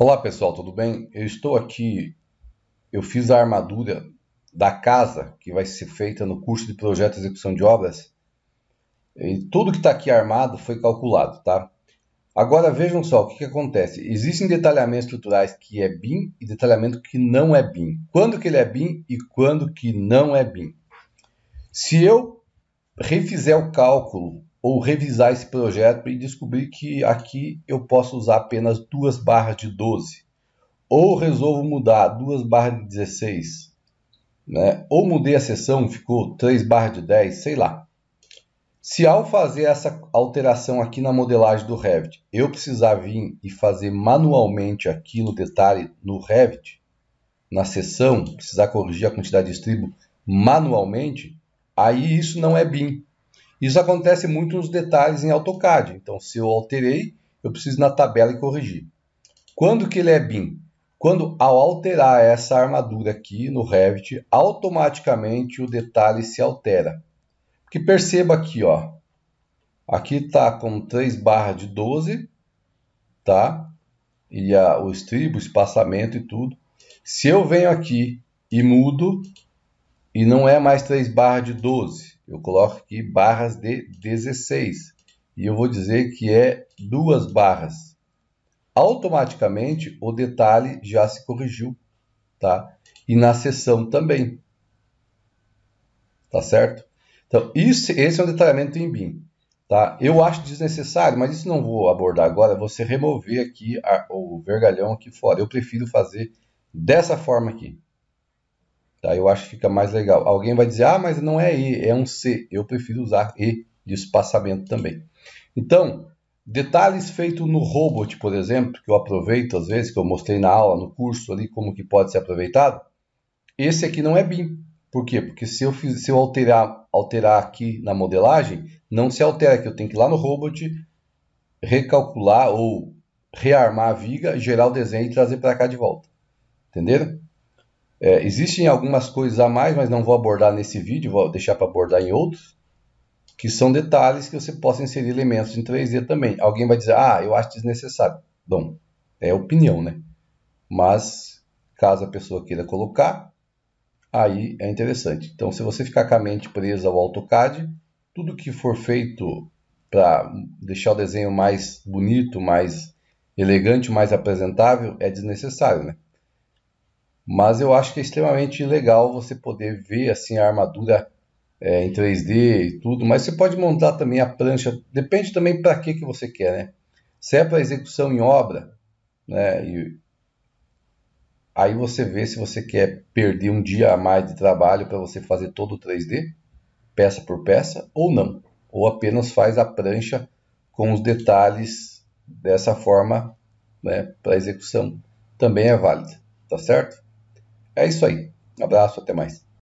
Olá pessoal, tudo bem? Eu estou aqui, eu fiz a armadura da casa que vai ser feita no curso de projeto e execução de obras. E tudo que está aqui armado foi calculado, tá? Agora vejam só o que, que, acontece. Existem detalhamentos estruturais que é BIM e detalhamento que não é BIM. Quando que ele é BIM e quando que não é BIM. Se eu refizer o cálculo ou revisar esse projeto e descobrir que aqui eu posso usar apenas duas barras de 12. Ou resolvo mudar duas barras de 16. Né? Ou mudei a seção, ficou 3 barras de 10, sei lá. Se ao fazer essa alteração aqui na modelagem do Revit, eu precisar vir e fazer manualmente aqui no detalhe no Revit, na seção, precisar corrigir a quantidade de estribo manualmente, aí isso não é BIM. Isso acontece muito nos detalhes em AutoCAD. Então, se eu alterei, eu preciso na tabela e corrigir. Quando que ele é BIM? Quando, ao alterar essa armadura aqui no Revit, automaticamente o detalhe se altera. Porque perceba aqui, ó. Aqui está com 3 barras de 12, tá? E a, o estribo, o espaçamento e tudo. Se eu venho aqui e mudo, e não é mais 3 barras de 12. Eu coloco aqui barras de 16. E eu vou dizer que é duas barras. Automaticamente o detalhe já se corrigiu, tá? E na seção também. Tá certo? Então, isso, esse é um detalhamento em BIM. Tá? Eu acho desnecessário, mas isso não vou abordar agora. Você remover aqui a, o vergalhão aqui fora. Eu prefiro fazer dessa forma aqui. Tá? Eu acho que fica mais legal. Alguém vai dizer, ah, mas não é E, é um C. Eu prefiro usar E de espaçamento também. Então, detalhes feitos no robot, por exemplo, que eu aproveito às vezes, que eu mostrei na aula, no curso ali, como que pode ser aproveitado. Esse aqui não é BIM. Por quê? Porque se eu, fiz, se eu alterar, alterar aqui na modelagem, não se altera, que eu tenho que ir lá no robot, recalcular ou rearmar a viga, gerar o desenho e trazer para cá de volta. Entenderam? É, existem algumas coisas a mais, mas não vou abordar nesse vídeo, vou deixar para abordar em outros, que são detalhes que você possa inserir elementos em 3D também. Alguém vai dizer, ah, eu acho desnecessário. Bom, é opinião, né? Mas, caso a pessoa queira colocar, aí é interessante. Então, se você ficar com a mente presa ao AutoCAD, tudo que for feito para deixar o desenho mais bonito, mais elegante, mais apresentável, é desnecessário, né? Mas eu acho que é extremamente legal você poder ver assim a armadura é, em 3D e tudo, mas você pode montar também a prancha, depende também para que, que você quer, né? Se é para execução em obra, né? E aí você vê se você quer perder um dia a mais de trabalho para você fazer todo o 3D, peça por peça, ou não. Ou apenas faz a prancha com os detalhes dessa forma né, para execução. Também é válida, tá certo? É isso aí. Um abraço, até mais.